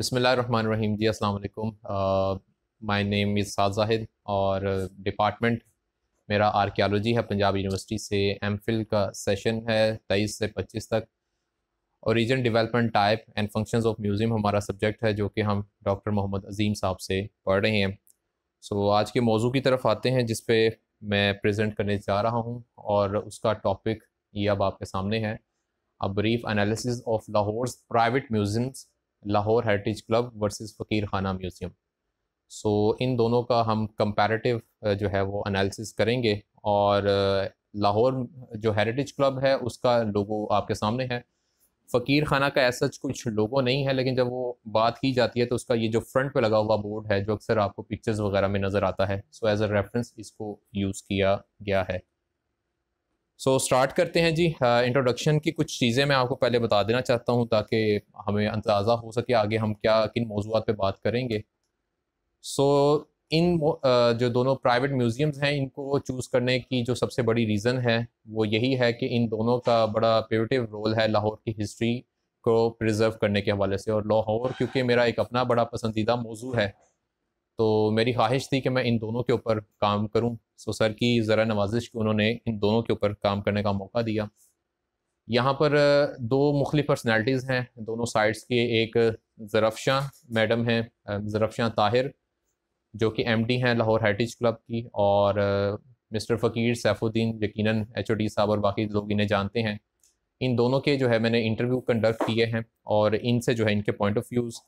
बिसमीम जी अस्सलाम my name is Saad Zahid और डिपार्टमेंट मेरा आर्कियालॉजी है पंजाब यूनिवर्सिटी से एम का सेशन है तेईस से पच्चीस तक origin development type and functions of museum हमारा सब्जेक्ट है जो कि हम डॉक्टर मोहम्मद अजीम साहब से पढ़ रहे हैं सो so, आज के मौजू की तरफ आते हैं जिस पे मैं प्रेजेंट करने जा रहा हूँ और उसका टॉपिक ये अब आपके सामने है a brief analysis of Lahore private museums Lahore heritage club versus Faqir Khana museum सो इन दोनों का हम कंपैरेटिव जो है वो एनालिसिस करेंगे और लाहौर जो हेरिटेज क्लब है उसका लोगो आपके सामने है फ़कीर खाना का ऐसा कुछ लोगो नहीं है लेकिन जब वो बात की जाती है तो उसका ये जो फ्रंट पे लगा हुआ बोर्ड है जो अक्सर आपको पिक्चर्स वगैरह में नज़र आता है सो एज़ अ रेफरेंस इसको यूज़ किया गया है सो so, स्टार्ट करते हैं जी इंट्रोडक्शन हाँ, की कुछ चीज़ें मैं आपको पहले बता देना चाहता हूँ ताकि हमें अंदाज़ा हो सके आगे हम क्या किन मौजूद पे बात करेंगे सो so, इन जो दोनों प्राइवेट म्यूज़ियम्स हैं इनको चूज़ करने की जो सबसे बड़ी रीज़न है वो यही है कि इन दोनों का बड़ा प्योरेटिव रोल है लाहौर की हिस्ट्री को प्रिजर्व करने के हवाले से और लाहौर क्योंकि मेरा एक अपना बड़ा पसंदीदा मौजू है तो मेरी ख्वाहिश थी कि मैं इन दोनों के ऊपर काम करूं सो सर की ज़रा नवाजिश की उन्होंने इन दोनों के ऊपर काम करने का मौका दिया यहाँ पर दो मुख्तलि पर्सनैलिटीज़ हैं दोनों साइड्स के एक जरफशां मैडम हैं जरफशां ताहिर जो कि एम डी हैं लाहौर हेरिटेज क्लब की और मिस्टर फ़कीर सैफुद्दीन यकीन एच ओ डी साहब और बाकी लोग इन्हें जानते हैं इन दोनों के जो है मैंने इंटरव्यू कंडक्ट किए हैं और इनसे जो है इनके पॉइंट ऑफ व्यूज़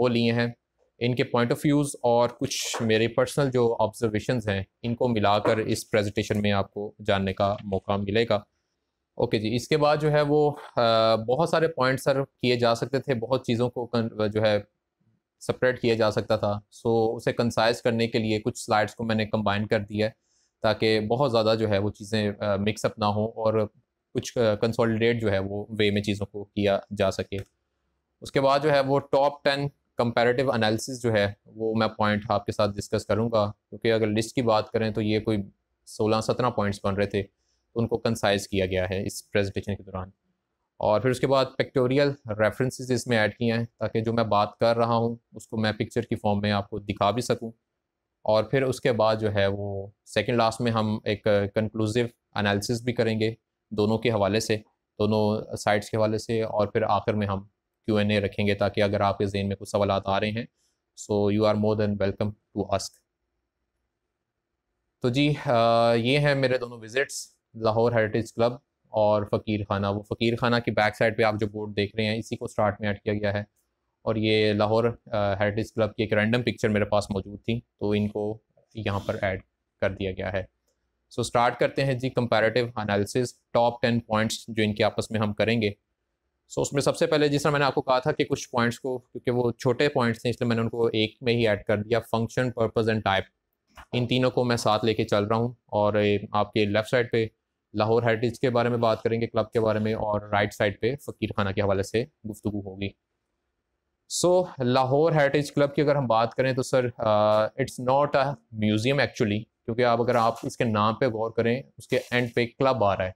वो लिए हैं इनके पॉइंट ऑफ व्यूज़ और कुछ मेरे पर्सनल जो ऑब्जर्वेशन हैं इनको मिलाकर इस प्रेजेंटेशन में आपको जानने का मौका मिलेगा ओके जी इसके बाद जो है वो आ, बहुत सारे पॉइंट सर किए जा सकते थे बहुत चीज़ों को कन, जो है सेपरेट किया जा सकता था सो उसे कंसाइज करने के लिए कुछ स्लाइड्स को मैंने कंबाइन कर दिया है ताकि बहुत ज़्यादा जो है वो चीज़ें मिक्सअप ना हो और कुछ कंसोलिडेट जो है वो वे में चीज़ों को किया जा सके उसके बाद जो है वो टॉप टेन कंपैरेटिव एनालिसिस जो है वो मैं पॉइंट आपके साथ डिस्कस करूँगा क्योंकि अगर लिस्ट की बात करें तो ये कोई सोलह सत्रह पॉइंट्स बन रहे थे तो उनको कंसाइज किया गया है इस प्रेजेंटेशन के दौरान और फिर उसके बाद पिक्टोरियल रेफरेंसेस इसमें ऐड किए हैं ताकि जो मैं बात कर रहा हूँ उसको मैं पिक्चर की फॉर्म में आपको दिखा भी सकूँ और फिर उसके बाद जो है वो सेकेंड लास्ट में हम एक कंक्लूसिव एनालिसिस भी करेंगे दोनों के हवाले से दोनों साइड्स के हवाले से और फिर आखिर में हम क्यू एन ए रखेंगे ताकि अगर आपके जेन में कुछ सवाल आ रहे हैं so you are more than welcome to ask तो जी आ, ये हैं मेरे दोनों विजिट्स लाहौर हेरिटेज क्लब और फ़कीर खाना वो फ़कीर खाना की बैक साइड पे आप जो बोर्ड देख रहे हैं इसी को स्टार्ट में ऐड किया गया है और ये लाहौर हेरिटेज क्लब की एक रैंडम पिक्चर मेरे पास मौजूद थी तो इनको यहाँ पर ऐड कर दिया गया है सो so, स्टार्ट करते हैं जी comparative analysis top ten points जो इनके आपस में हम करेंगे सो so, उसमें सबसे पहले जिस तरह मैंने आपको कहा था कि कुछ पॉइंट्स को क्योंकि वो छोटे पॉइंट्स थे इसलिए मैंने उनको एक में ही ऐड कर दिया फंक्शन पर्पज़ एंड टाइप इन तीनों को मैं साथ लेके चल रहा हूँ और आपके लेफ्ट साइड पे लाहौर हेरिटेज के बारे में बात करेंगे क्लब के बारे में और राइट साइड पे फ़कीर खाना के हवाले से गुफ्तु होगी सो लाहौर हेरिटेज क्लब की अगर हम बात करें तो sir it's not a museum actually क्योंकि आप अगर आप इसके नाम पे गौर करें उसके एंड पे क्लब आ रहा है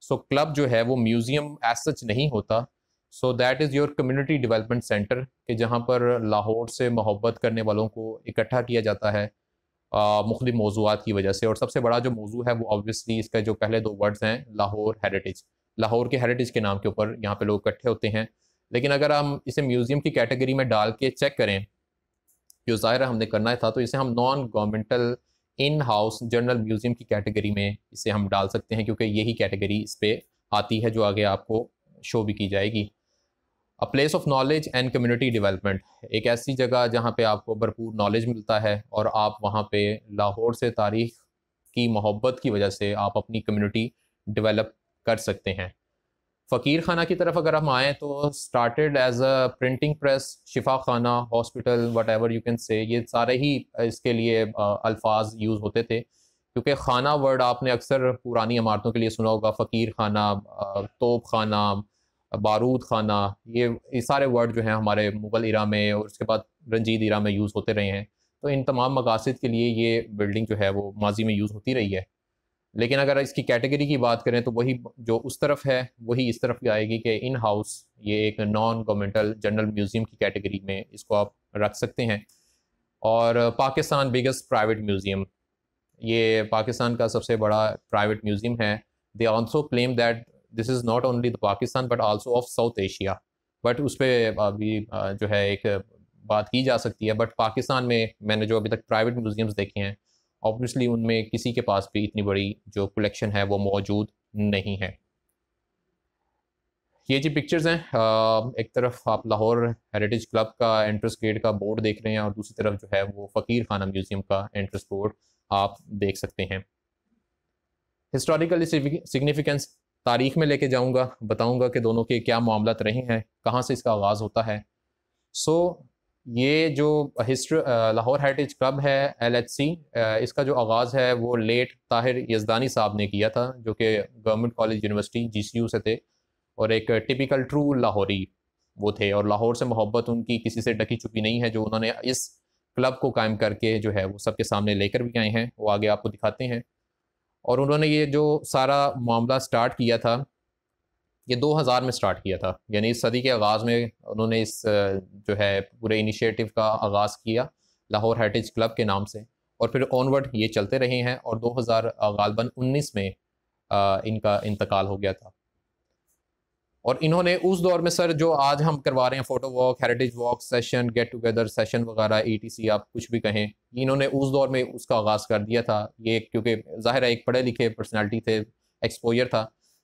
सो so, क्लब जो है वो म्यूज़ियम एज सच नहीं होता so that is your community development centre कि जहाँ पर लाहौर से मोहब्बत करने वालों को इकट्ठा किया जाता है मुख्तु मौजूद की वजह से और सबसे बड़ा जो मौजू है वो ऑब्वियसली इसका जो पहले दो वर्ड्स हैं लाहौर हेरिटेज लाहौर के हेरिटेज के नाम के ऊपर यहाँ पे लोग इकट्ठे होते हैं लेकिन अगर हम इसे म्यूज़ियम की कैटेगरी में डाल के चेक करें जो ज़ाहिर हमने करना था तो इसे हम non governmental in house general museum की कैटेगरी में इसे हम डाल सकते हैं क्योंकि यही कैटेगरी इस पर आती है जो आगे आपको शो भी की जाएगी a place of knowledge and community development एक ऐसी जगह जहाँ पे आपको भरपूर नॉलेज मिलता है और आप वहाँ पे लाहौर से तारीख की मोहब्बत की वजह से आप अपनी कम्युनिटी डेवलप कर सकते हैं फ़कीर खाना की तरफ अगर हम आएँ तो started as a printing press Shifa Khana hospital whatever you can say ये सारे ही इसके लिए अल्फाज यूज़ होते थे क्योंकि खाना वर्ड आपने अक्सर पुरानी इमारतों के लिए सुना होगा फ़कीर खाना तोप खाना बारूद खाना ये ये सारे वर्ड जो हैं हमारे मुग़ल इरा में और उसके बाद रंजीत इरा में यूज़ होते रहे हैं तो इन तमाम मकासद के लिए ये बिल्डिंग जो है वो माजी में यूज़ होती रही है लेकिन अगर इसकी कैटेगरी की बात करें तो वही जो उस तरफ है वही इस तरफ भी आएगी कि इन हाउस ये एक नॉन गवर्नमेंटल जनरल म्यूज़ियम की कैटेगरी में इसको आप रख सकते हैं और पाकिस्तान बिगेस्ट प्राइवेट म्यूज़ियम ये पाकिस्तान का सबसे बड़ा प्राइवेट म्यूज़ियम है they also claim that this is not only the Pakistan but also of South Asia but उस पर अभी जो है एक बात की जा सकती है बट पाकिस्तान में मैंने जो अभी तक प्राइवेट म्यूज़ियम्स देखे हैं ऑब्वियसली उनमें किसी के पास भी इतनी बड़ी जो कलेक्शन है वो मौजूद नहीं है ये जी पिक्चर्स हैं एक तरफ आप लाहौर हेरिटेज क्लब का एंट्रेंस गेट का बोर्ड देख रहे हैं और दूसरी तरफ जो है वो फ़कीर खाना म्यूज़ियम का एंट्रेंस बोर्ड आप देख सकते हैं हिस्टोरिकल सिग्निफिकेंस तारीख में लेके जाऊंगा बताऊंगा कि दोनों के क्या मामलत रहे हैं कहाँ से इसका आगाज़ होता है सो so, ये जो हिस्ट्री लाहौर हेरिटेज क्लब है एलएचसी इसका जो आगाज़ है वो लेट ताहिर यजदानी साहब ने किया था जो कि गवर्नमेंट कॉलेज यूनिवर्सिटी जीसीयू से थे और एक टिपिकल ट्रू लाहौरी वो थे और लाहौर से मोहब्बत उनकी किसी से डकी चुकी नहीं है जो उन्होंने इस क्लब को कायम करके जो है वो सबके सामने लेकर भी आए हैं वो आगे आपको दिखाते हैं और उन्होंने ये जो सारा मामला स्टार्ट किया था ये 2000 में स्टार्ट किया था यानी इस सदी के आगाज़ में उन्होंने इस जो है पूरे इनिशिएटिव का आगाज़ किया लाहौर हेरिटेज क्लब के नाम से और फिर ऑनवर्ड ये चलते रहे हैं और दो हज़ार में इनका इंतकाल हो गया था और इन्होंने उस दौर में सर जो आज हम करवा रहे हैं photo walk heritage walk session get together session वगैरह ई आप कुछ भी कहें इन्होंने उस दौर में उसका आगाज़ कर दिया था ये क्योंकि ज़ाहिर है एक पढ़े लिखे पर्सनैलिटी थे एक्सपोजर था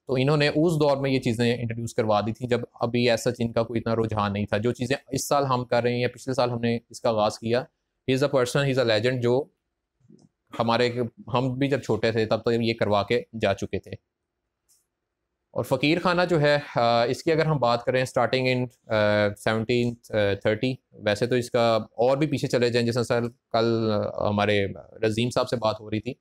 तो इन्होंने उस दौर में ये चीज़ें इंट्रोड्यूस करवा दी थी जब अभी ऐसा इनका कोई इतना रुझान नहीं था जो चीज़ें इस साल हम कर रहे हैं या पिछले साल हमने इसका आगाज़ किया is a person is a legend जो हमारे हम भी जब छोटे थे तब तक तो ये करवा के जा चुके थे और फ़कीर खाना जो है इसकी अगर हम बात करें स्टार्टिंग इन सेवनटीन थर्टी वैसे तो इसका और भी पीछे चले जाएं जैसे सर कल हमारे रजीम साहब से बात हो रही थी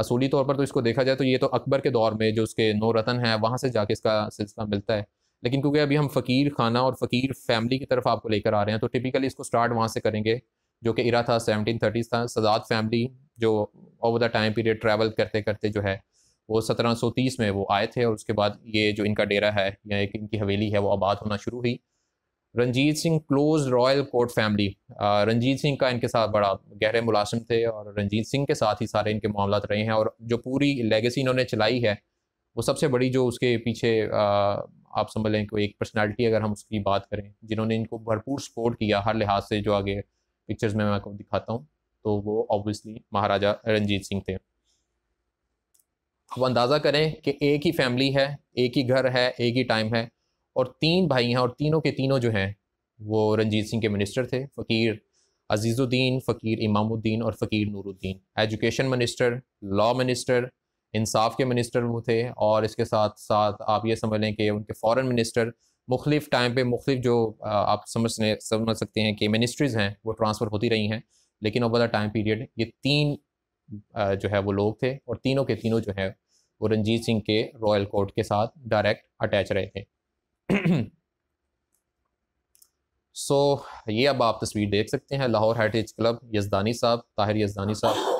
असूली तौर पर तो इसको देखा जाए तो ये तो अकबर के दौर में जो उसके नौ रतन हैं वहाँ से जाके इसका सिलसिला मिलता है लेकिन क्योंकि अभी हम फ़कीर खाना और फ़कीर फैमिली की तरफ आपको लेकर आ रहे हैं तो टिपिकली इसको स्टार्ट वहाँ से करेंगे जो कि इरा था सेवनटीन थर्टीज़ था सजाद फैमिली जो over the time period travel करते करते जो है वो 1730 में वो आए थे और उसके बाद ये जो इनका डेरा है या एक इनकी हवेली है वो आबाद होना शुरू हुई Ranjit Singh close royal court family Ranjit Singh का इनके साथ बड़ा गहरे मुलासिम थे और रंजीत सिंह के साथ ही सारे इनके मामला रहे हैं और जो पूरी लेगेसी इन्होंने चलाई है वो सबसे बड़ी जो उसके पीछे आप समझ लें कोई एक पर्सनैलिटी अगर हम उसकी बात करें जिन्होंने इनको भरपूर सपोर्ट किया हर लिहाज से जो आगे पिक्चर्स में मैं आपको दिखाता हूँ तो वो ऑब्वियसली महाराजा रंजीत सिंह थे अब अंदाज़ा करें कि एक ही फैमिली है एक ही घर है एक ही टाइम है और तीन भाई हैं और तीनों के तीनों जो हैं वो रंजीत सिंह के मिनिस्टर थे फ़कीर अजीज़ुद्दीन फ़कीर इमामुद्दीन और Faqir Nooruddin education minister law minister इंसाफ के मिनिस्टर वो थे और इसके साथ साथ आप ये समझ लें कि उनके फॉरेन मिनिस्टर मुख्तफ टाइम पे मुख्तफ जो आप समझ समझ सकते हैं कि मिनिस्ट्रीज़ हैं वो ट्रांसफ़र होती रही हैं लेकिन ओवर द टाइम पीरियड ये तीन जो है वो लोग थे और तीनों के तीनों जो है वो रंजीत सिंह के रॉयल कोर्ट के साथ डायरेक्ट अटैच रहे थे सो so, ये अब आप तस्वीर देख सकते हैं लाहौर हेरिटेज क्लब यजदानी साहब ताहिर यजदानी साहब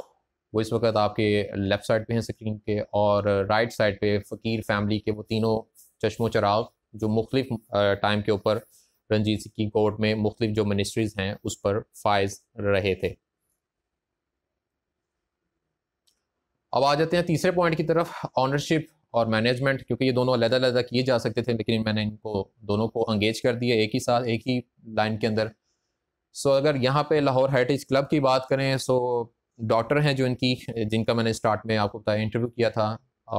वो इस वक्त आपके लेफ़्ट साइड पे हैं स्क्रीन पे और राइट साइड पे फ़कीर फैमिली के वो तीनों चश्मो चराग जो मुख्तफ टाइम के ऊपर रंजीत सिंह की कोर्ट में मुख्तफ जो मिनिस्ट्रीज़ हैं उस पर फायज रहे थे अब आ जाते हैं तीसरे पॉइंट की तरफ ऑनरशिप और मैनेजमेंट क्योंकि ये दोनों अलहदा अलहदा किए जा सकते थे लेकिन मैंने इनको दोनों को अंगेज कर दिया एक ही साथ एक ही लाइन के अंदर सो अगर यहाँ पे लाहौर हेरिटेज क्लब की बात करें सो डॉक्टर हैं जो इनकी जिनका मैंने स्टार्ट में आपको बताया इंटरव्यू किया था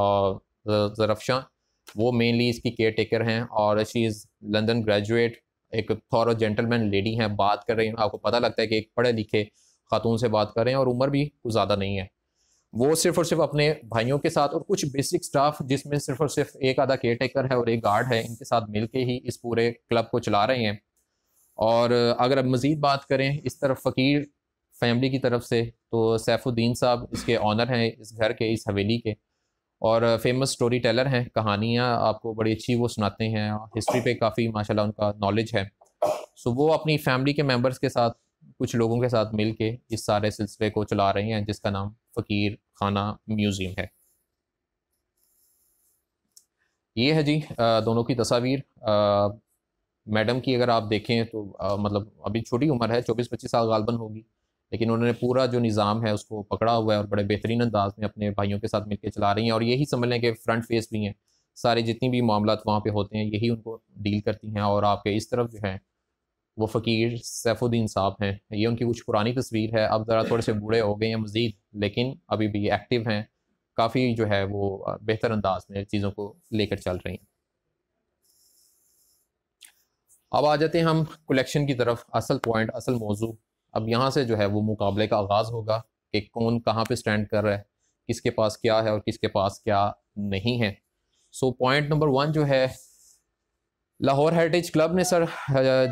और uh, वो मेनली इसकी केयर टेकर हैं और शी इज़ लंदन ग्रेजुएट एक थॉर जेंटलमैन लेडी हैं बात कर रही हैं आपको पता लगता है कि एक पढ़े लिखे खातून से बात कर रहे हैं और उम्र भी कुछ ज़्यादा नहीं है वो सिर्फ और सिर्फ अपने भाइयों के साथ और कुछ बेसिक स्टाफ जिसमें सिर्फ और सिर्फ एक आधा केयर है और एक गार्ड है इनके साथ मिलके ही इस पूरे क्लब को चला रहे हैं और अगर अब मज़ीद बात करें इस तरफ फ़कीर फैमिली की तरफ से तो सैफुद्दीन साहब इसके ऑनर हैं इस घर के इस हवेली के और फेमस स्टोरी टेलर हैं कहानियाँ आपको बड़ी अच्छी वो सुनाते हैं हिस्ट्री पे काफ़ी माशाल्लाह उनका नॉलेज है सो वो अपनी फैमिली के मेम्बर्स के साथ कुछ लोगों के साथ मिल के इस सारे सिलसिले को चला रहे हैं जिसका नाम फ़कीर खाना म्यूज़ियम है ये है जी दोनों की तस्वीर मैडम की अगर आप देखें तो आ, मतलब अभी छोटी उम्र है चौबीस पच्चीस साल गालबन होगी लेकिन उन्होंने पूरा जो निज़ाम है उसको पकड़ा हुआ है और बड़े बेहतरीन अंदाज में अपने भाइयों के साथ मिलकर चला रही हैं और यही समझ लें कि फ्रंट फेस भी हैं सारे जितनी भी मामला वहाँ पर होते हैं यही उनको डील करती हैं और आपके इस तरफ जो है वो फ़कीर सैफुद्दीन साहब हैं ये उनकी कुछ पुरानी तस्वीर है अब ज़रा थोड़े से बूढ़े हो गए हैं मज़ीद लेकिन अभी भी एक्टिव हैं काफ़ी जो है वो बेहतर अंदाज में चीज़ों को लेकर चल रही हैं अब आ जाते हैं हम कलेक्शन की तरफ असल पॉइंट असल मौजू अब यहाँ से जो है वो मुकाबले का आगाज़ होगा कि कौन कहाँ पे स्टैंड कर रहा है किसके पास क्या है और किसके पास क्या नहीं है सो पॉइंट नंबर वन जो है लाहौर हेरिटेज क्लब ने सर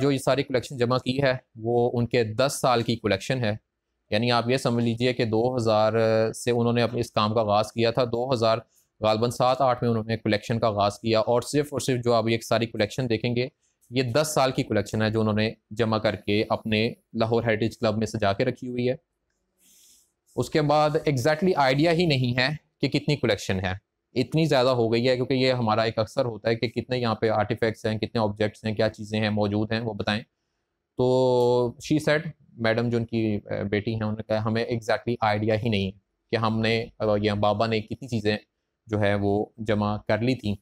जो ये सारी कलेक्शन जमा की है वो उनके दस साल की कलेक्शन है यानी आप ये समझ लीजिए कि 2000 से उन्होंने अपने इस काम का आगाज़ किया था 2000 गालबन सात आठ में उन्होंने कलेक्शन का आगाज़ किया और सिर्फ और सिर्फ जो आप ये सारी कलेक्शन देखेंगे ये दस साल की कलेक्शन है जो उन्होंने जमा करके अपने लाहौर हेरिटेज क्लब में सजा के रखी हुई है उसके बाद एग्जैक्टली exactly आइडिया ही नहीं है कि कितनी कलेक्शन है इतनी ज़्यादा हो गई है क्योंकि ये हमारा एक अक्सर होता है कि कितने यहाँ पे आर्टिफैक्ट्स हैं कितने ऑब्जेक्ट्स हैं क्या चीज़ें हैं मौजूद हैं वो बताएं तो शी सेट मैडम जो उनकी बेटी हैं उन्होंने कहा हमें एग्जैक्टली exactly आइडिया ही नहीं है कि हमने या बाबा ने कितनी चीज़ें जो है वो जमा कर ली थी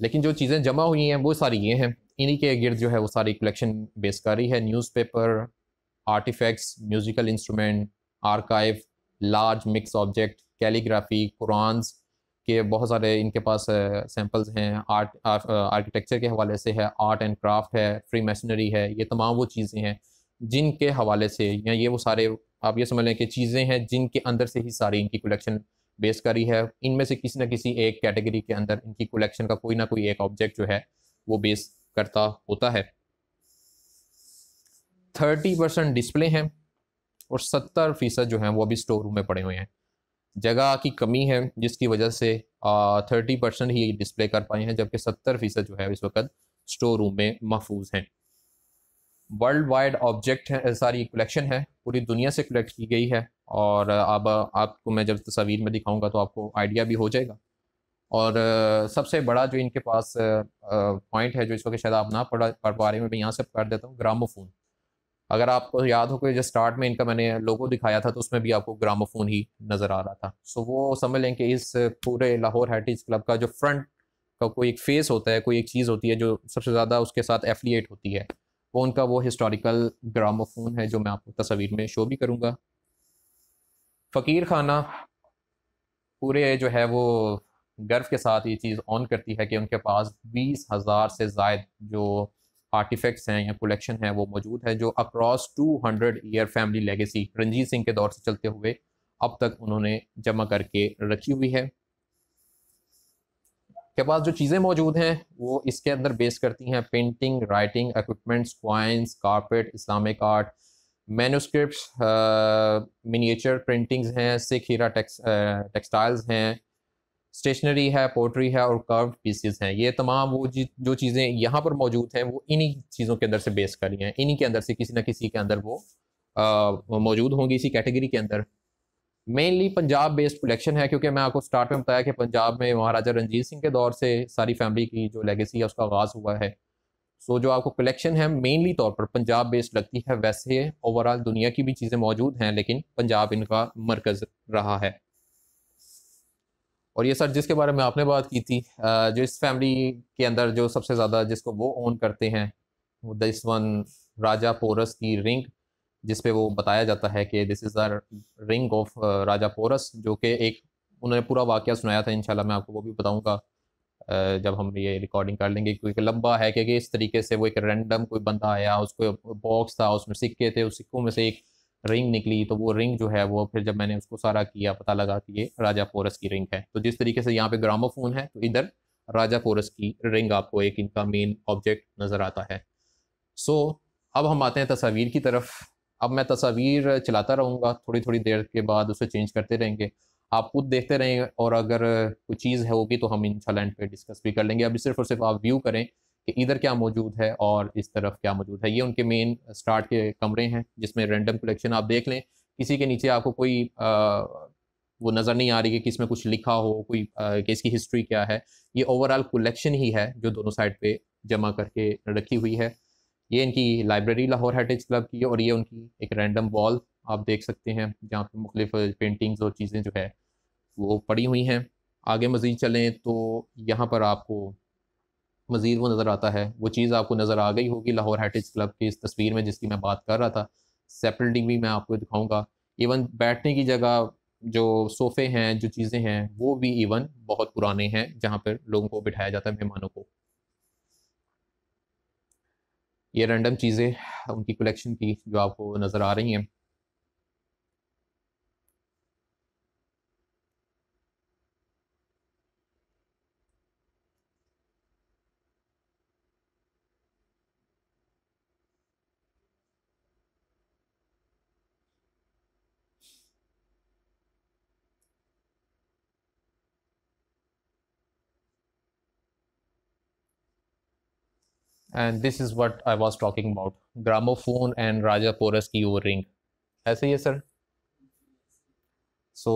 लेकिन जो चीज़ें जमा हुई हैं वो सारी ये हैं इन्हीं के गिर्द जो है वो सारी कलेक्शन बेस कर रही है newspaper artifacts musical instrument archive large mix object calligraphy Qurans के बहुत सारे इनके पास सैम्पल्स हैं आर्ट आर्किटेक्चर के हवाले से है आर्ट एंड क्राफ्ट है फ्री मशीनरी है ये तमाम वो चीज़ें हैं जिनके हवाले से या ये वो सारे आप ये समझ लें कि चीज़ें हैं जिनके अंदर से ही सारी इनकी कलेक्शन बेस करी है इनमें से किसी न किसी एक कैटेगरी के अंदर इनकी कलेक्शन का कोई ना कोई एक ऑब्जेक्ट जो है वो बेस करता होता है थर्टी परसेंट डिस्प्ले हैं और सत्तर फीसद जो हैं वो अभी स्टोर रूम में पड़े हुए हैं जगह की कमी है जिसकी वजह से थर्टी परसेंट ही डिस्प्ले कर पाए हैं जबकि सत्तर फीसद जो है इस वक्त स्टोर रूम में महफूज हैं वर्ल्ड वाइड ऑब्जेक्ट है सारी कलेक्शन है पूरी दुनिया से कलेक्ट की गई है और अब आपको मैं जब तस्वीर में दिखाऊंगा तो आपको आइडिया भी हो जाएगा और सबसे बड़ा जो इनके पास पॉइंट है जो इस वक्त शायद आप ना पढ़ पा रहे हैं मैं यहाँ से कर देता हूँ ग्रामोफोन अगर आपको याद हो कि जब स्टार्ट में इनका मैंने लोगो दिखाया था तो उसमें भी आपको ग्रामोफोन ही नज़र आ रहा था सो वो समझ लें कि इस पूरे लाहौर हेरिटेज क्लब का जो फ्रंट का कोई एक फेस होता है कोई एक चीज़ होती है जो सबसे ज़्यादा उसके साथ एफिलिएट होती है वो उनका वो हिस्टोरिकल ग्रामोफोन है जो मैं आपको तस्वीर में शो भी करूँगा फ़कीर खाना पूरे जो है वो गर्व के साथ ये चीज़ ऑन करती है कि उनके पास बीस हज़ार से जायद जो आर्टिफैक्ट्स हैं या कलेक्शन है वो मौजूद है जो across 200 year family legacy Ranjit Singh के दौर से चलते हुए अब तक उन्होंने जमा करके रखी हुई है के पास जो चीज़ें मौजूद हैं वो इसके अंदर बेस करती हैं पेंटिंग राइटिंग एकमेंट्स coins carpet Islamic art manuscript miniature printings हैं सिख हीरा टेक्स, टेक्सटाइल्स हैं स्टेशनरी है पोट्री है और कर्व पीसीज हैं ये तमाम वो जो चीज़ें यहाँ पर मौजूद हैं वो इन्हीं चीज़ों के अंदर से बेस कर रही हैं इन्हीं के अंदर से किसी ना किसी के अंदर वो मौजूद होंगी इसी कैटेगरी के अंदर मेनली पंजाब बेस्ड कलेक्शन है क्योंकि मैं आपको स्टार्ट में बताया कि पंजाब में महाराजा रंजीत सिंह के दौर से सारी फैमिली की जो लेगेसी है उसका आगाज़ हुआ है सो जो आपको कलेक्शन है मेनली तौर पर पंजाब बेस्ड लगती है वैसे ओवरऑल दुनिया की भी चीज़ें मौजूद हैं लेकिन पंजाब इनका मरकज़ रहा है और ये सर जिसके बारे में आपने बात की थी जो इस फैमिली के अंदर जो सबसे ज़्यादा जिसको वो ओन करते हैं वो दिस वन राजा पोरस की रिंग जिस पे वो बताया जाता है कि this is the ring of Raja Porus जो कि एक उन्होंने पूरा वाक़ सुनाया था इनशाला मैं आपको वो भी बताऊँगा जब हम ये रिकॉर्डिंग कर लेंगे क्योंकि लंबा है क्योंकि इस तरीके से वो एक रैंडम कोई बंदा आया उसको बॉक्स था उसमें सिक्के थे उस सिक्कों में से एक रिंग निकली तो वो रिंग जो है वो फिर जब मैंने उसको सारा किया पता लगा कि ये राजा फोरस की रिंग है तो जिस तरीके से यहाँ पे ग्रामोफोन है तो इधर राजा फोरस की रिंग आपको एक इनका मेन ऑब्जेक्ट नज़र आता है सो so, अब हम आते हैं तस्वीर की तरफ अब मैं तस्वीर चलाता रहूँगा थोड़ी थोड़ी देर के बाद उसे चेंज करते रहेंगे आप खुद देखते रहें और अगर कोई चीज़ है होगी तो हम इन एंड पर डिस्कस भी कर लेंगे अभी सिर्फ और सिर्फ आप व्यू करें कि इधर क्या मौजूद है और इस तरफ क्या मौजूद है ये उनके मेन स्टार्ट के कमरे हैं जिसमें रेंडम कलेक्शन आप देख लें किसी के नीचे आपको कोई आ, वो नज़र नहीं आ रही कि किसमें कुछ लिखा हो कोई कि इसकी हिस्ट्री क्या है ये ओवरऑल कलेक्शन ही है जो दोनों साइड पे जमा करके रखी हुई है ये इनकी लाइब्रेरी लाहौर हेरिटेज क्लब की है और ये उनकी एक रैंडम वॉल आप देख सकते हैं जहाँ पर मुख्तलिफ पेंटिंग्स और चीज़ें जो है वो पड़ी हुई हैं आगे मज़ीद चलें तो यहाँ पर आपको मज़ीद वो नज़र आता है वो चीज़ आपको नज़र आ गई होगी लाहौर हेरिटेज क्लब की इस तस्वीर में जिसकी मैं बात कर रहा था सेपरेटिंग भी मैं आपको दिखाऊंगा इवन बैठने की जगह जो सोफ़े हैं जो चीज़ें हैं वो भी इवन बहुत पुराने हैं जहाँ पर लोगों को बिठाया जाता है मेहमानों को ये रैंडम चीज़ें उनकी कलेक्शन की जो आपको नज़र आ रही हैं and this is what I was talking about gramophone and Raja Porus की ओर रिंग ऐसे ही है सर सो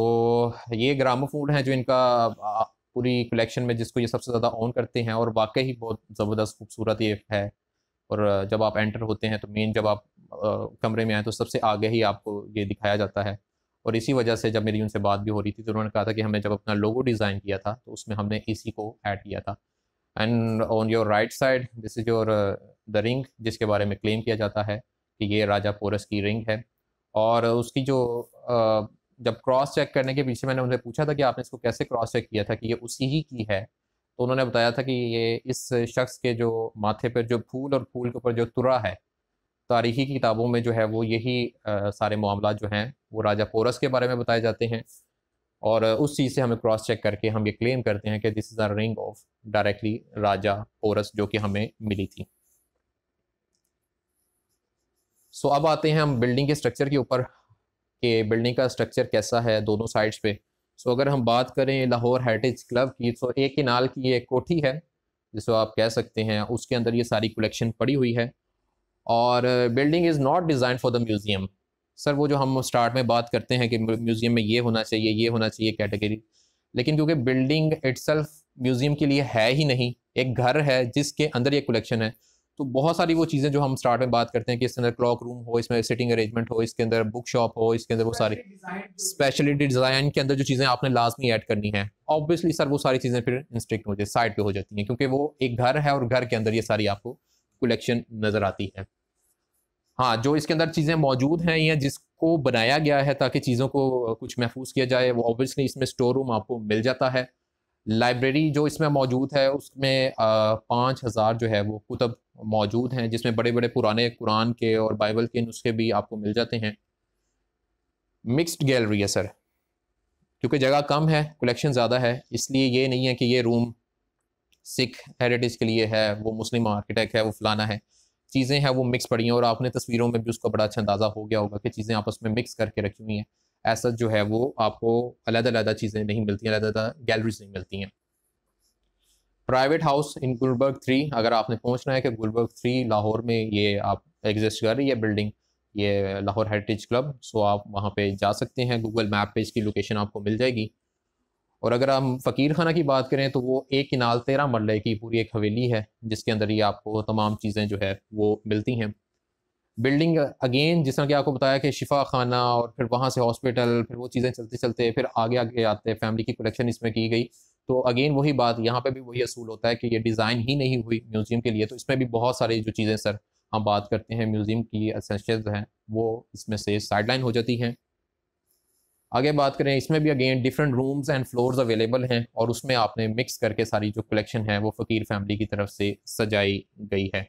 so, ये ग्रामोफोन है जो इनका पूरी कलेक्शन में जिसको ये सबसे ज़्यादा ऑन करते हैं और वाकई ही बहुत ज़बरदस्त खूबसूरत ये है और जब आप एंटर होते हैं तो मेन जब आप कमरे में आए तो सबसे आगे ही आपको ये दिखाया जाता है और इसी वजह से जब मेरी उनसे बात भी हो रही थी तो उन्होंने कहा था कि हमने जब अपना लोगो डिज़ाइन किया था तो उसमें हमने इसी को ऐड किया था and on your right side this is your the ring जिसके बारे में क्लेम किया जाता है कि ये राजा पोरस की रिंग है और उसकी जो uh, जब क्रॉस चेक करने के पीछे मैंने उनसे पूछा था कि आपने इसको कैसे क्रॉस चेक किया था कि ये उसी ही की है तो उन्होंने बताया था कि ये इस शख्स के जो माथे पर जो फूल और फूल के ऊपर जो तुरा है तारीखी किताबों में जो है वो यही आ, uh, सारे मामला जो हैं वो राजा पोरस के बारे में बताए जाते हैं और उस चीज़ से हमें क्रॉस चेक करके हम ये क्लेम करते हैं कि this is a ring of directly Raja Porus जो कि हमें मिली थी सो so, अब आते हैं हम बिल्डिंग के स्ट्रक्चर के ऊपर कि बिल्डिंग का स्ट्रक्चर कैसा है दोनों साइड्स पे सो so, अगर हम बात करें लाहौर हेरिटेज क्लब की तो एक किनाल की एक कोठी है जिसको आप कह सकते हैं उसके अंदर ये सारी कलेक्शन पड़ी हुई है और building is not design for the museum sir वो जो हम स्टार्ट में बात करते हैं कि म्यूज़ियम में ये होना चाहिए ये होना चाहिए कैटेगरी लेकिन क्योंकि बिल्डिंग इट्सल्फ म्यूज़ियम के लिए है ही नहीं एक घर है जिसके अंदर ये कलेक्शन है तो बहुत सारी वो चीज़ें जो हम स्टार्ट में बात करते हैं कि इसके अंदर क्लॉक रूम हो इसमें सिटिंग अरेंजमेंट हो इसके अंदर बुक शॉप हो इसके अंदर वो सारी स्पेशली डिज़ाइन के अंदर जो चीज़ें आपने लाजमी ऐड करनी है ऑब्वियसली सर वो सारी चीज़ें फिर इंस्ट्रिक्ट हो जाए साइड पर हो जाती हैं क्योंकि वो एक घर है और घर के अंदर ये सारी आपको कलेक्शन नज़र आती है हाँ जो इसके अंदर चीज़ें मौजूद हैं या जिसको बनाया गया है ताकि चीज़ों को कुछ महफूज किया जाए वो ऑब्वियसली इसमें स्टोर रूम आपको मिल जाता है लाइब्रेरी जो इसमें मौजूद है उसमें पाँच हज़ार जो है वो कुतब मौजूद हैं जिसमें बड़े बड़े पुराने कुरान के और बाइबल के नुस्खे भी आपको मिल जाते हैं मिक्स्ड गैलरी है सर क्योंकि जगह कम है कलेक्शन ज़्यादा है इसलिए ये नहीं है कि ये रूम सिख हेरिटेज के लिए है वो मुस्लिम आर्किटेक्ट है वो फलाना है चीज़ें हैं वो मिक्स पड़ी हैं और आपने तस्वीरों में भी उसका बड़ा अच्छा अंदाज़ा हो गया होगा कि चीज़ें आपस में मिक्स करके रखी हुई हैं ऐसा जो है वो आपको अलग अलग चीज़ें नहीं मिलती हैं अलग अलग गैलरीज नहीं मिलती हैं private house in Gulberg three अगर आपने पहुंचना है कि गुलबर्ग थ्री लाहौर में ये आप एग्जिस्ट कर रही है बिल्डिंग ये लाहौर हेरिटेज क्लब सो आप वहाँ पे जा सकते हैं गूगल मैप पे इसकी लोकेशन आपको मिल जाएगी और अगर हम फ़कीर खाना की बात करें तो वो एक किनाल तेरह मरले की पूरी एक हवेली है जिसके अंदर ही आपको तमाम चीज़ें जो है वो मिलती हैं बिल्डिंग अगेन जिस तरह कि आपको बताया कि शिफा खाना और फिर वहाँ से हॉस्पिटल फिर वो चीज़ें चलते चलते फिर आगे आगे आते फैमिली की कलेक्शन इसमें की गई तो अगेन वही बात यहाँ पर भी वही असूल होता है कि ये डिज़ाइन ही नहीं हुई म्यूज़ियम के लिए तो इसमें भी बहुत सारी जो चीज़ें सर हम बात करते हैं म्यूज़ियम की असेंशियल हैं वो इसमें से साइड हो जाती हैं आगे बात करें इसमें भी again different rooms and floors available हैं और उसमें आपने मिक्स करके सारी जो कलेक्शन है वो फ़कीर फैमिली की तरफ से सजाई गई है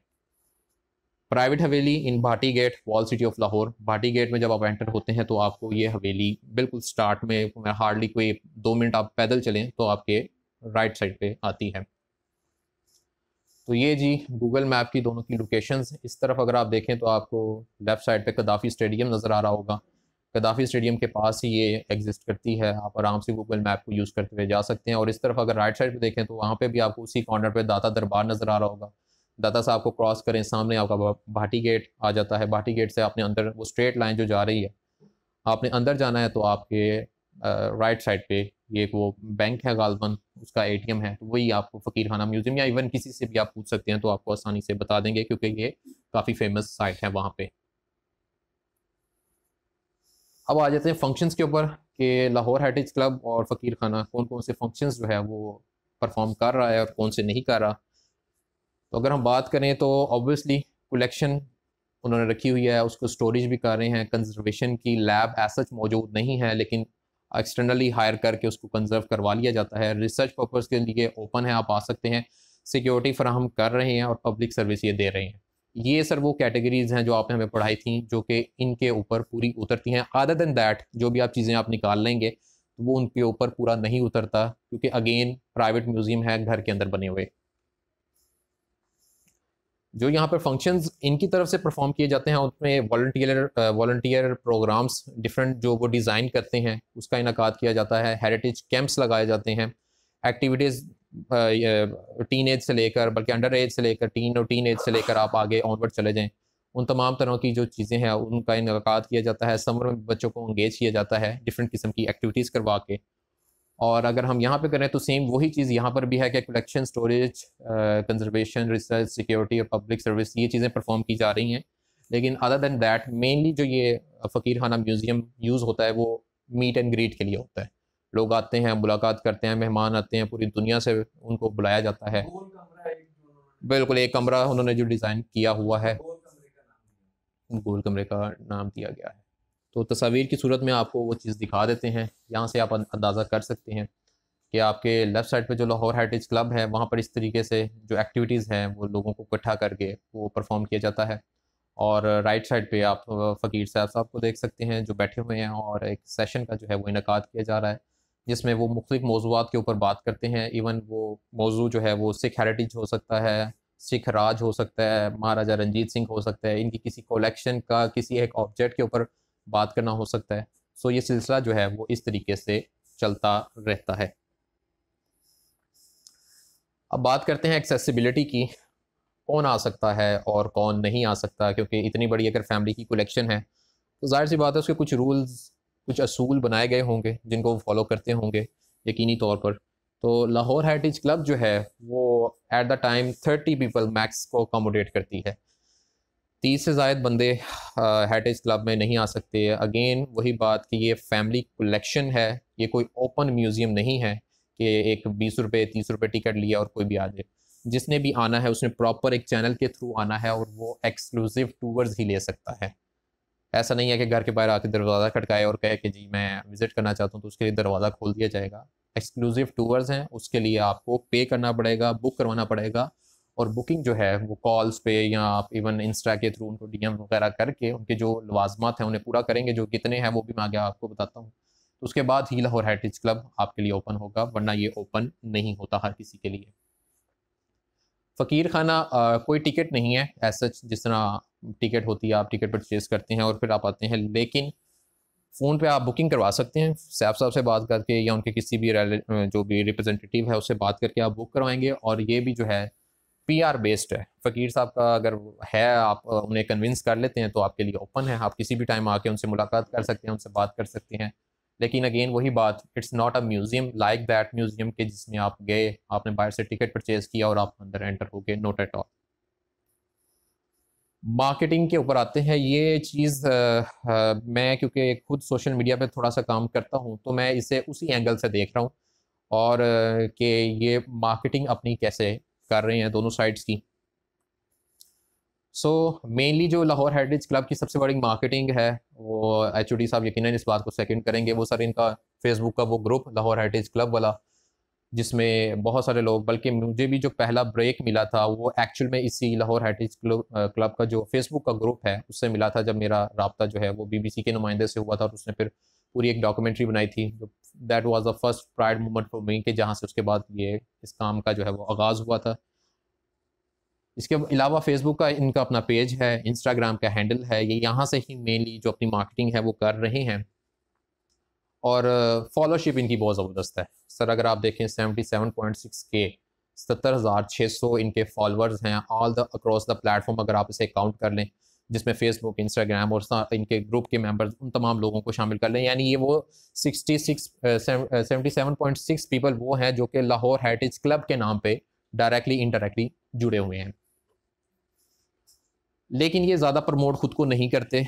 private haveli in Bhati gate wall city of Lahore Bhati gate में जब आप एंटर होते हैं तो आपको ये हवेली बिल्कुल स्टार्ट में हार्डली कोई दो मिनट आप पैदल चलें तो आपके राइट साइड पे आती है तो ये जी गूगल मैप की दोनों की लोकेशंस इस तरफ अगर आप देखें तो आपको लेफ़्ट साइड पे कदाफी स्टेडियम नज़र आ रहा होगा गदाफ़ी स्टेडियम के पास ही ये एग्जिस्ट करती है आप आराम से गूगल मैप को यूज़ करते हुए जा सकते हैं और इस तरफ अगर राइट साइड पर देखें तो वहाँ पर भी आपको उसी कॉर्नर पर दाता दरबार नज़र आ रहा होगा दाता साहब को क्रॉस करें सामने आपका भाटी गेट आ जाता है भाटी गेट से आपने अंदर वो स्ट्रेट लाइन जो जा रही है आपने अंदर जाना है तो आपके राइट साइड पे ये एक वो बैंक है गालबन उसका एटीएम है तो वही आपको फ़कीर खाना म्यूज़ियम या इवन किसी से भी आप पूछ सकते हैं तो आपको आसानी से बता देंगे क्योंकि ये काफ़ी फेमस साइट है वहाँ पर अब आ जाते हैं फंक्शंस के ऊपर कि लाहौर हेरिटेज क्लब और फ़कीर खाना कौन कौन से फंक्शंस जो है वो परफॉर्म कर रहा है और कौन से नहीं कर रहा तो अगर हम बात करें तो ऑब्वियसली कलेक्शन उन्होंने रखी हुई है उसको स्टोरेज भी कर रहे हैं कंजर्वेशन की लैब एस सच मौजूद नहीं है लेकिन एक्सटर्नली हायर करके उसको कंजर्व करवा लिया जाता है रिसर्च पर्पज़ के लिए ओपन है आप आ सकते हैं सिक्योरिटी फ्राहम कर रहे हैं और पब्लिक सर्विस ये दे रहे हैं ये सर वो कैटेगरीज हैं जो आपने हमें पढ़ाई थी जो कि इनके ऊपर पूरी उतरती हैं अदर देन दैट जो भी आप चीज़ें आप निकाल लेंगे तो वो उनके ऊपर पूरा नहीं उतरता क्योंकि अगेन प्राइवेट म्यूजियम है घर के अंदर बने हुए जो यहाँ पर फंक्शंस इनकी तरफ से परफॉर्म किए जाते हैं उसमें वॉल्टियर वॉल्टियर प्रोग्राम्स डिफरेंट जो वो डिज़ाइन करते हैं उसका इनका किया जाता है हेरिटेज कैंप्स लगाए जाते हैं एक्टिविटीज़ टीन एज से लेकर बल्कि अंडर एज से लेकर टीन और टीन एज से लेकर आप आगे ऑनवर्ड चले जाएँ उन तमाम तरह की जो चीज़ें हैं उनका इनका किया जाता है समर में बच्चों को इंगेज किया जाता है डिफरेंट किस्म की एक्टिविटीज़ करवा के और अगर हम यहाँ पे करें तो सेम वही चीज़ यहाँ पर भी है कि collection storage conservation research security और पब्लिक सर्विस ये चीज़ें परफॉर्म की जा रही हैं लेकिन अदर देन दैट मेनली जो ये फ़कीर खाना म्यूज़ियम यूज़ होता है वो मीट एंड ग्रीट के लिए होता है लोग आते हैं मुलाकात करते हैं मेहमान आते हैं पूरी दुनिया से उनको बुलाया जाता है बिल्कुल एक कमरा उन्होंने जो डिज़ाइन किया हुआ है गोल कमरे का नाम दिया गया है तो तस्वीर की सूरत में आपको वो चीज़ दिखा देते हैं यहाँ से आप अं-, अंदाज़ा कर सकते हैं कि आपके लेफ़्ट साइड पे जो लाहौर हेरिटेज क्लब है वहाँ पर इस तरीके से जो एक्टिविटीज़ हैं वो लोगों को इकट्ठा करके वो परफॉर्म किया जाता है और राइट साइड पे आप फ़कीर साहब साहब को देख सकते हैं जो बैठे हुए हैं और एक सेशन का जो है वो इनका किया जा रहा है जिसमें वो मुख्तफ मौजूद के ऊपर बात करते हैं इवन वो मौजू जो है वो सिख हेरिटेज हो सकता है सिख राज हो सकता है महाराजा रंजीत सिंह हो सकता है इनकी किसी कोलेक्शन का किसी एक ऑब्जेक्ट के ऊपर बात करना हो सकता है सो ये सिलसिला जो है वो इस तरीके से चलता रहता है अब बात करते हैं एक्सेसिबिलिटी की कौन आ सकता है और कौन नहीं आ सकता क्योंकि इतनी बड़ी अगर फैमिली की कलेक्शन है तो जाहिर सी बात है उसके कुछ रूल्स कुछ असूल बनाए गए होंगे जिनको वो फॉलो करते होंगे यकीनी तौर पर तो लाहौर हेरिटेज क्लब जो है वो at the time thirty people max को अकोमोडेट करती है तीस से जायद बंदे हेरिटेज क्लब में नहीं आ सकते अगेन वही बात कि ये फैमिली कलेक्शन है ये कोई ओपन म्यूज़ियम नहीं है कि एक बीस रुपये तीस रुपये टिकट लिया और कोई भी आ जाए जिसने भी आना है उसने प्रॉपर एक चैनल के थ्रू आना है और वो एक्सक्लूसिव टूर्स ही ले सकता है ऐसा नहीं है कि घर के बाहर आके दरवाज़ा खटकाए और कहे कि जी मैं विज़िट करना चाहता हूँ तो उसके लिए दरवाज़ा खोल दिया जाएगा एक्सक्लूसिव टूर्स हैं उसके लिए आपको पे करना पड़ेगा बुक करवाना पड़ेगा और बुकिंग जो है वो कॉल्स पे या आप इवन इंस्टा के थ्रू उनको एम वगैरह करके उनके जो लवाजमत हैं उन्हें पूरा करेंगे जो कितने हैं वो भी मैं आगे आपको बताता हूँ तो उसके बाद ही लाहौर हेरिटेज क्लब आपके लिए ओपन होगा वरना ये ओपन नहीं होता हर किसी के लिए फ़कीर खाना आ, कोई टिकट नहीं है ऐसा जिस तरह टिकट होती है आप टिकट परचेज करते हैं और फिर आप आते हैं लेकिन फ़ोन पे आप बुकिंग करवा सकते हैं सैफ साहब से बात करके या उनके किसी भी जो भी रिप्रेजेंटेटिव है उससे बात करके आप बुक करवाएंगे और ये भी जो है पीआर बेस्ड है फ़कीर साहब का अगर है आप उन्हें कन्विंस कर लेते हैं तो आपके लिए ओपन है आप किसी भी टाइम आके उनसे मुलाकात कर सकते हैं उनसे बात कर सकते हैं लेकिन अगेन वही बात it's not a museum like that museum के जिसमें आप गए आपने बाहर से टिकट परचेज़ किया और आप अंदर एंटर हो गए नोट एट ऑल मार्केटिंग के ऊपर आते हैं ये चीज़ आ, आ, मैं क्योंकि खुद सोशल मीडिया पे थोड़ा सा काम करता हूँ तो मैं इसे उसी एंगल से देख रहा हूँ और कि ये मार्केटिंग अपनी कैसे कर रहे हैं दोनों साइड्स की सो so, मेनली जो लाहौर हेरिटेज क्लब की सबसे बड़ी मार्केटिंग है वो एच साहब यकीन इस बात को सेकेंड करेंगे वो सर इनका फेसबुक का वो ग्रुप लाहौर हेरिटेज क्लब वाला जिसमें बहुत सारे लोग बल्कि मुझे भी जो पहला ब्रेक मिला था वो एक्चुअल में इसी लाहौर हेरिटेज क्लब का जो फेसबुक का ग्रुप है उससे मिला था जब मेरा रबता जो है वो बीबीसी के नुमाइंदे से हुआ था और उसने फिर पूरी एक डॉक्यूमेंट्री बनाई थी that was the first pride moment for me के जहाँ से उसके बाद ये इस काम का जो है वो आगाज़ हुआ था इसके अलावा फेसबुक का इनका अपना पेज है इंस्टाग्राम का हैंडल है ये यहाँ से ही मेनली जो अपनी मार्केटिंग है वो कर रहे हैं और फॉलोशिप इनकी बहुत ज़बरदस्त है सर अगर आप देखें सेवेंटी सेवन पॉइंट सिक्स के सत्तर हज़ार छः सौ इनके फॉलोअर्स हैं all the across the platform अगर आप इसे काउंट कर लें जिसमें फेसबुक इंस्टाग्राम और इनके ग्रुप के मेंबर्स उन तमाम लोगों को शामिल कर लें यानी ये वो sixty six seventy seven point six people वो हैं जो कि लाहौर हेरिटेज क्लब के नाम पर डायरेक्टली इनडायरेक्टली जुड़े हुए हैं लेकिन ये ज़्यादा प्रमोट खुद को नहीं करते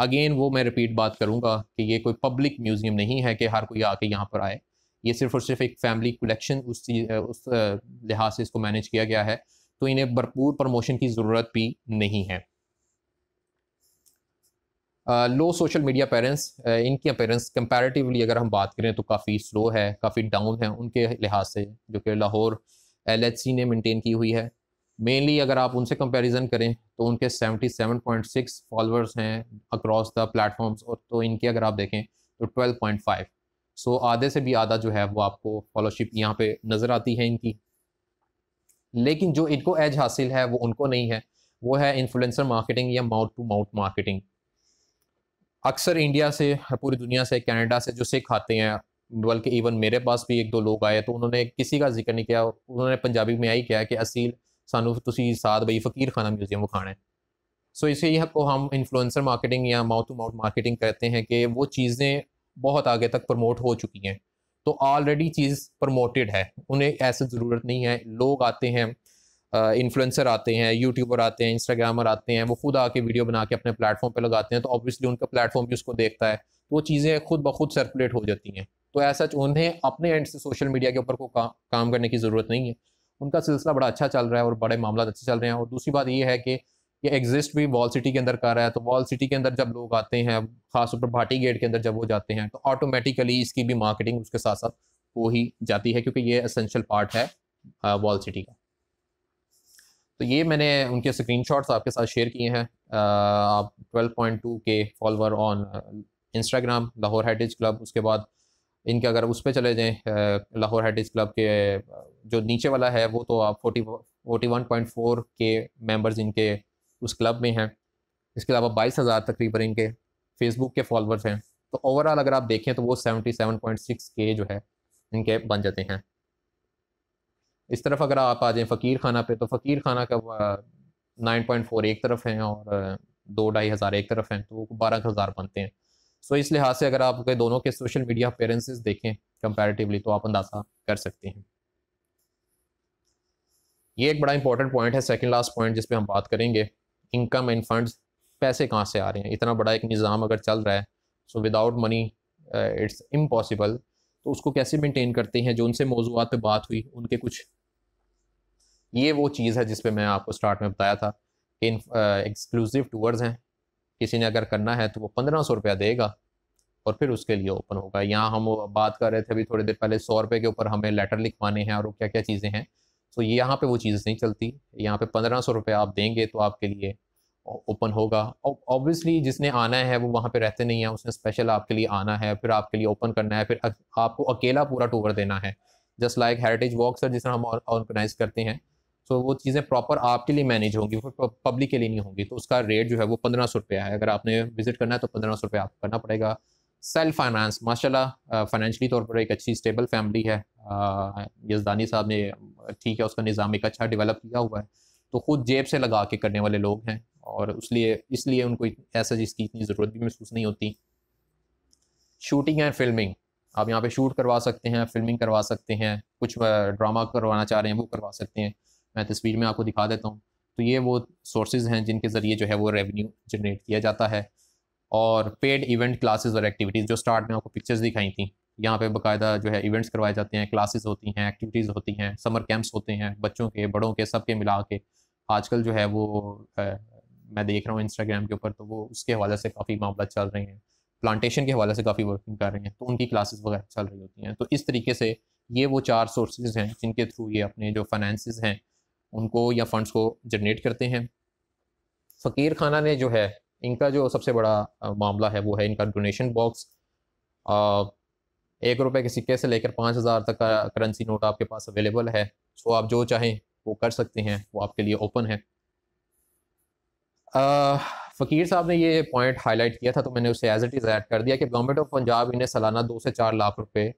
अगेन वो मैं रिपीट बात करूँगा कि ये कोई पब्लिक म्यूज़ियम नहीं है कि हर कोई आके यहाँ पर आए ये सिर्फ और सिर्फ एक फैमिली कलेक्शन उस उस लिहाज से इसको मैनेज किया गया है तो इन्हें भरपूर प्रमोशन की ज़रूरत भी नहीं है लो सोशल मीडिया पेरेंट्स इनकी अपेरेंस कंपैरेटिवली अगर हम बात करें तो काफ़ी स्लो है काफ़ी डाउन है उनके लिहाज से जो कि लाहौर एलएचसी ने मेंटेन की हुई है मेनली अगर आप उनसे कंपैरिजन करें तो उनके 77.6 फॉलोअर्स हैं अक्रॉस द प्लेटफॉर्म्स और तो इनके अगर आप देखें तो 12.5 सो आधे से भी आधा जो है वो आपको फॉलोशिप यहाँ पे नज़र आती है इनकी लेकिन जो इनको एज हासिल है वो उनको नहीं है वो है इन्फ्लुएंसर मार्केटिंग या माउथ टू माउथ मार्केटिंग अक्सर इंडिया से पूरी दुनिया से कनाडा से जो सिख आते हैं बल्कि इवन मेरे पास भी एक दो लोग आए तो उन्होंने किसी का जिक्र नहीं किया उन्होंने पंजाबी में यही किया कि असील ਸਾਨੂੰ ਤੁਸੀਂ ਸਾਦ ਬਈ ਫਕੀਰ ਖਾਨਾ म्यूजियम खाना है सो इसी को हम इन्फ्लुएंसर मार्केटिंग या माउथ टू माउथ मार्केटिंग कहते हैं कि वो चीज़ें बहुत आगे तक प्रमोट हो चुकी हैं तो ऑलरेडी चीज़ प्रमोटेड है उन्हें ऐसे ज़रूरत नहीं है लोग आते हैं इन्फ्लुएंसर आते हैं यूट्यूबर आते हैं इंस्टाग्रामर आते हैं वो खुद आके वीडियो बना के अपने प्लेटफॉर्म पर लगाते हैं तो ऑब्वियसली उनका प्लेटफॉर्म भी उसको देखता है तो वो चीज़ें खुद ब खुद सर्कुलेट हो जाती हैं तो ऐसा उन्हें अपने एंड से सोशल मीडिया के ऊपर को का, काम करने की ज़रूरत नहीं है उनका सिलसिला बड़ा अच्छा चल रहा है और बड़े मामला अच्छे चल रहे हैं और दूसरी बात ये है कि ये एग्जिस्ट भी वॉल सिटी के अंदर कर रहा है तो वॉल सिटी के अंदर जब लोग आते हैं खासतौर पर भाटी गेट के अंदर जब वो जाते हैं तो ऑटोमेटिकली इसकी भी मार्केटिंग उसके साथ साथ हो ही जाती है क्योंकि ये असेंशियल पार्ट है वॉल सिटी का तो ये मैंने उनके शॉट्स आपके साथ शेयर किए हैं आप two K follower on Instagram Lahore heritage club उसके बाद इनके अगर उस पर चले जाएँ लाहौर हेरिटेज क्लब के जो नीचे वाला है वो तो आप forty forty one point four K members इनके उस क्लब में हैं इसके अलावा बाईस हज़ार तकरीबन इनके फेसबुक के फॉलोअर्स हैं तो ओवरऑल अगर आप देखें तो वो सेवेंटी सेवन पॉइंट सिक्स के जो है इनके बन जाते हैं इस तरफ अगर आप आ जाएं फ़कीर खाना पे तो फ़कीर खाना का नाइन पॉइंट फोर एक तरफ हैं और दो ढाई हज़ार एक तरफ हैं तो बारह हज़ार बनते हैं सो इस लिहाज से अगर आप दोनों के सोशल मीडिया अपेयरेंसेस देखें कंपेरेटिवली तो आप अंदाज़ा कर सकते हैं ये एक बड़ा इंपॉर्टेंट पॉइंट है सेकंड लास्ट पॉइंट जिस पे हम बात करेंगे इनकम एंड फंड्स पैसे कहाँ से आ रहे हैं इतना बड़ा एक निज़ाम अगर चल रहा है so without money it's impossible तो उसको कैसे मेंटेन करते हैं जो उनसे मौजूद पे बात हुई उनके कुछ ये वो चीज़ है जिस पे मैं आपको स्टार्ट में बताया था कि एक्सक्लूसिव टूर्स uh, हैं किसी ने अगर करना है तो वो पंद्रह सौ रुपया देगा और फिर उसके लिए ओपन होगा यहाँ हम बात कर रहे थे अभी थोड़ी देर पहले सौ रुपये के ऊपर हमें लेटर लिखवाने हैं और क्या क्या चीज़ें हैं तो ये यहाँ पे वो चीज़ नहीं चलती यहाँ पे पंद्रह सौ रुपये आप देंगे तो आपके लिए ओपन होगा ऑब्वियसली जिसने आना है वो वहाँ पे रहते नहीं हैं उसने स्पेशल आपके लिए आना है फिर आपके लिए ओपन करना है फिर आपको अकेला पूरा टूर देना है just like heritage walk sir जिस तरह हम ऑर्गेनाइज करते हैं तो वो चीज़ें प्रॉपर आपके लिए मैनेज होंगी फिर पब्लिक के लिए नहीं होंगी तो उसका रेट जो है वो पंद्रह सौ रुपया है अगर आपने विजिट करना है तो पंद्रह सौ रुपया आपको करना पड़ेगा सेल्फ फाइनेंस माशाल्लाह फाइनेंशली तौर पर एक अच्छी स्टेबल फैमिली है यजदानी साहब ने ठीक है उसका निज़ाम एक अच्छा डेवलप किया हुआ है तो ख़ुद जेब से लगा के करने वाले लोग हैं और इसलिए इसलिए उनको ऐसा चीज़ की इतनी ज़रूरत भी महसूस नहीं होती शूटिंग एंड फिल्मिंग आप यहाँ पे शूट करवा सकते हैं फिल्मिंग करवा सकते हैं कुछ ड्रामा करवाना चाह रहे हैं वो करवा सकते हैं मैं तस्वीर में आपको दिखा देता हूँ तो ये वो सोर्सेज हैं जिनके ज़रिए जो है वो रेवेन्यू जनरेट किया जाता है और पेड इवेंट क्लासेस और एक्टिविटीज़ जो स्टार्ट में आपको पिक्चर्स दिखाई थी यहाँ पे बकायदा जो है इवेंट्स करवाए जाते हैं क्लासेस होती हैं एक्टिविटीज़ होती हैं समर कैंप्स होते हैं बच्चों के बड़ों के सबके मिला के आजकल जो है वो है, मैं देख रहा हूँ इंस्टाग्राम के ऊपर तो वो उसके हवाले से काफ़ी मामला चल रहे हैं प्लांटेशन के हवाले से काफ़ी वर्किंग कर रहे हैं तो उनकी क्लासेस वगैरह चल रही होती हैं तो इस तरीके से ये वो चार सोर्सेज हैं जिनके थ्रू ये अपने जो फाइनेंसिस हैं उनको या फंड्स को जनरेट करते हैं फ़कीर खाना ने जो है इनका जो सबसे बड़ा मामला है वो है इनका डोनेशन बॉक्स एक रुपये के सिक्के से लेकर पाँच हज़ार तक का करेंसी नोट आपके पास अवेलेबल है सो आप जो चाहें वो कर सकते हैं वो आपके लिए ओपन है आ, फ़कीर साहब ने ये पॉइंट हाईलाइट किया था तो मैंने उसे एज इट इज़ ऐड कर दिया कि गवर्नमेंट ऑफ पंजाब इन्हें सालाना दो से चार लाख रुपए